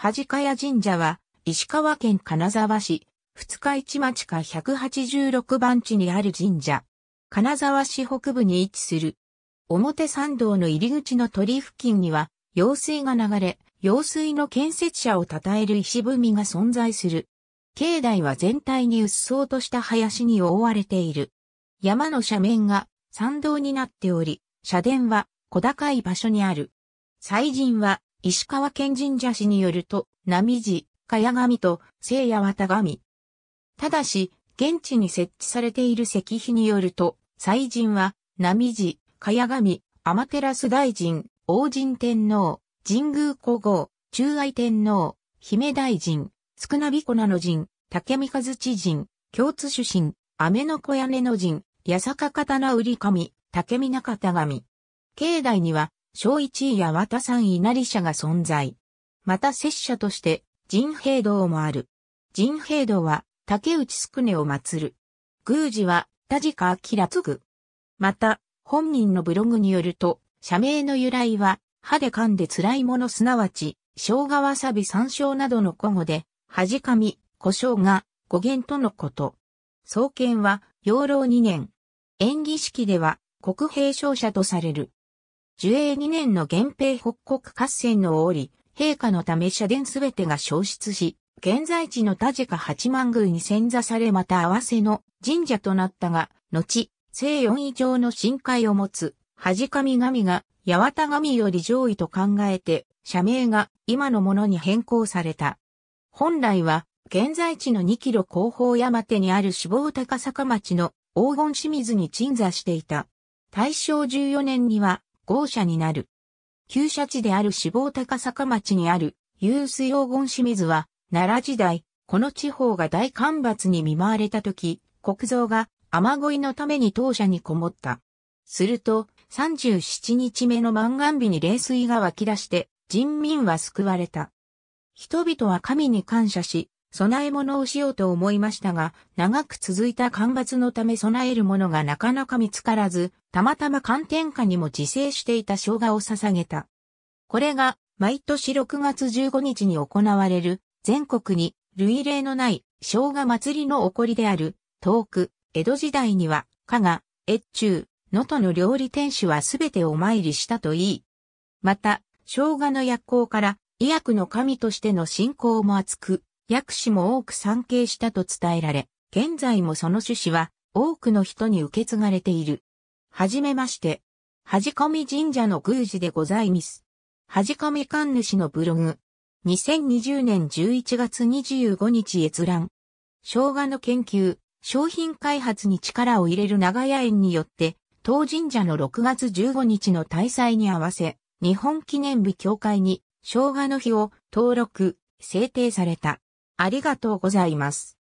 はじかや神社は、石川県金沢市、二日市町か186番地にある神社。金沢市北部に位置する。表参道の入り口の鳥付近には、用水が流れ、用水の建設者を称える石踏みが存在する。境内は全体に鬱蒼とした林に覆われている。山の斜面が参道になっており、社殿は小高い場所にある。祭神は石川県神社氏によると、波地、茅神と聖夜綿神。ただし、現地に設置されている石碑によると、祭神は、波地、茅神、天照大神、王神天皇、神宮皇后、中愛天皇、姫大臣、少なびこなの人、竹見和知人、京都出身、雨の小屋根の人、八坂刀売り神、竹見中田神。境内には、小一位や渡三位なり社が存在。また拙者として、人兵道もある。人兵道は、竹内宿ねを祀る。宮司は、田近明継ぐ。また、本人のブログによると、社名の由来は、歯で噛んで辛いものすなわち、生姜わさび山椒などの古語で、恥かみ、胡椒が語源とのこと。創建は、養老2年。演技式では、国兵勝者とされる。寿永2年の源平北国合戦の折、陛下のため社殿すべてが消失し、現在地の田地下八幡宮に遷座されまた合わせの神社となったが、後、西四位上の深海を持つ、恥神神が、八幡神より上位と考えて、社名が今のものに変更された。本来は、現在地の2キロ後方山手にある死亡高坂町の黄金清水に鎮座していた。大正14年には豪舎になる。旧社地である志望高坂町にある、有水黄金清水は、奈良時代、この地方が大干ばつに見舞われた時、国蔵が雨乞いのために当社にこもった。すると、37日目の満願日に冷水が湧き出して、人民は救われた。人々は神に感謝し、備え物をしようと思いましたが、長く続いた干ばつのため備えるものがなかなか見つからず、たまたま寒天下にも自生していた生姜を捧げた。これが、毎年6月15日に行われる、全国に類例のない生姜祭りの起こりである、遠く、江戸時代には、加賀、越中、能登の料理店主はすべてお参りしたといい。また、生姜の薬効から、医薬の神としての信仰も厚く、薬師も多く参詣したと伝えられ、現在もその趣旨は多くの人に受け継がれている。はじめまして。はじかみ神社の宮司でございます。はじかみ神主のブログ。2020年11月25日閲覧。生姜の研究、商品開発に力を入れる長屋園によって、当神社の6月15日の大祭に合わせ、日本記念日協会に生姜の日を登録、制定された。ありがとうございます。